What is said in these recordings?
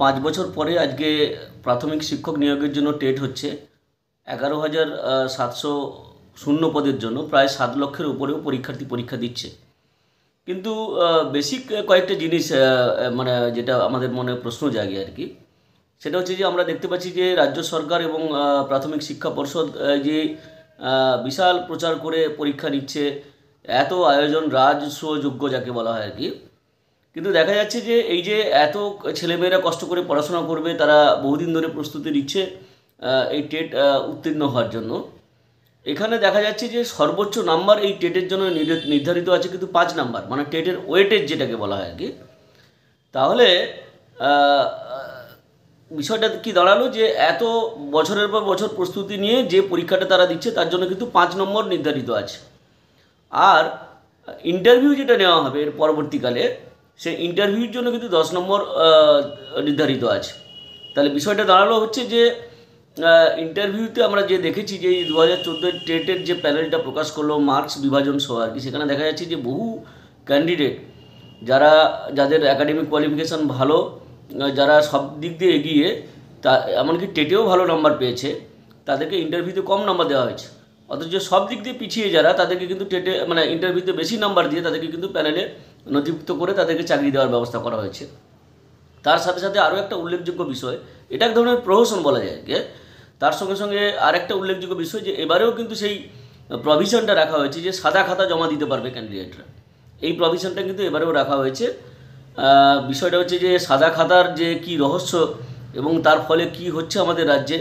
পাঁচ বছর পরে আজকে প্রাথমিক শিক্ষক নিয়োগের জন্য টেট হচ্ছে এগারো হাজার সাতশো শূন্য পদের জন্য প্রায় সাত লক্ষের উপরেও পরীক্ষার্থী পরীক্ষা দিচ্ছে কিন্তু বেসিক কয়েকটা জিনিস মানে যেটা আমাদের মনে প্রশ্ন জাগে আর কি সেটা হচ্ছে যে আমরা দেখতে পাচ্ছি যে রাজ্য সরকার এবং প্রাথমিক শিক্ষা পর্ষদ যে বিশাল প্রচার করে পরীক্ষা নিচ্ছে এত আয়োজন রাজস্বযোগ্য যাকে বলা হয় আর কি কিন্তু দেখা যাচ্ছে যে এই যে এত ছেলেমেয়েরা কষ্ট করে পড়াশোনা করবে তারা বহুদিন ধরে প্রস্তুতি নিচ্ছে এই টেট উত্তীর্ণ হওয়ার জন্য এখানে দেখা যাচ্ছে যে সর্বোচ্চ নাম্বার এই টেটের জন্য নির্ধারিত আছে কিন্তু পাঁচ নাম্বার মানে টেটের ওয়েটেজ যেটাকে বলা হয় আর কি তাহলে বিষয়টা কি দাঁড়ালো যে এত বছরের পর বছর প্রস্তুতি নিয়ে যে পরীক্ষাটা তারা দিচ্ছে তার জন্য কিন্তু পাঁচ নম্বর নির্ধারিত আছে আর ইন্টারভিউ যেটা নেওয়া হবে এর পরবর্তীকালে সে ইন্টারভিউর জন্য কিন্তু দশ নম্বর নির্ধারিত আছে তাহলে বিষয়টা দাঁড়ালো হচ্ছে যে ইন্টারভিউতে আমরা যে দেখেছি যে দু হাজার চোদ্দোর টেটের যে প্যানেলটা প্রকাশ করলো মার্কস বিভাজন সহ আর কি সেখানে দেখা যাচ্ছে যে বহু ক্যান্ডিডেট যারা যাদের একাডেমিক কোয়ালিফিকেশান ভালো যারা সব দিক দিয়ে এগিয়ে তা এমনকি টেটেও ভালো নাম্বার পেয়েছে তাদেরকে ইন্টারভিউতে কম নাম্বার দেওয়া হয়েছে অথচ সব দিক দিয়ে পিছিয়ে যারা তাদেরকে কিন্তু টেটে মানে ইন্টারভিউতে বেশি নাম্বার দিয়ে তাদেরকে কিন্তু প্যানেলে নথিভুক্ত করে তাদেরকে চাকরি দেওয়ার ব্যবস্থা করা হয়েছে তার সাথে সাথে আরও একটা উল্লেখযোগ্য বিষয় এটা এক ধরনের প্রহসন বলা যায় যে হ্যাঁ? তার সঙ্গে সঙ্গে আরেকটা উল্লেখযোগ্য বিষয় যে এবারেও কিন্তু সেই প্রভিশনটা রাখা হয়েছে যে সাদা খাতা জমা দিতে পারবে ক্যান্ডিডেটরা এই প্রভিশনটা কিন্তু এবারেও রাখা হয়েছে বিষয়টা হচ্ছে যে সাদা খাতার যে কি রহস্য এবং তার ফলে কি হচ্ছে আমাদের রাজ্যে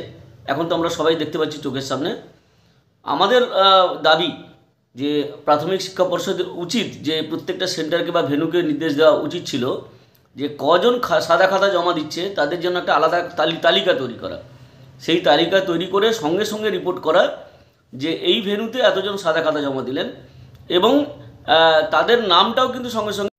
এখন তো আমরা সবাই দেখতে পাচ্ছি চোখের সামনে আমাদের দাবি যে প্রাথমিক শিক্ষা পর্ষদের উচিত যে প্রত্যেকটা সেন্টারকে বা ভেনুকে নির্দেশ দেওয়া উচিত ছিল যে কজন সাদা খাতা জমা দিচ্ছে তাদের জন্য একটা আলাদা তালিকা তৈরি করা সেই তালিকা তৈরি করে সঙ্গে সঙ্গে রিপোর্ট করা যে এই ভেনুতে এতজন সাদা খাতা জমা দিলেন এবং তাদের নামটাও কিন্তু সঙ্গে সঙ্গে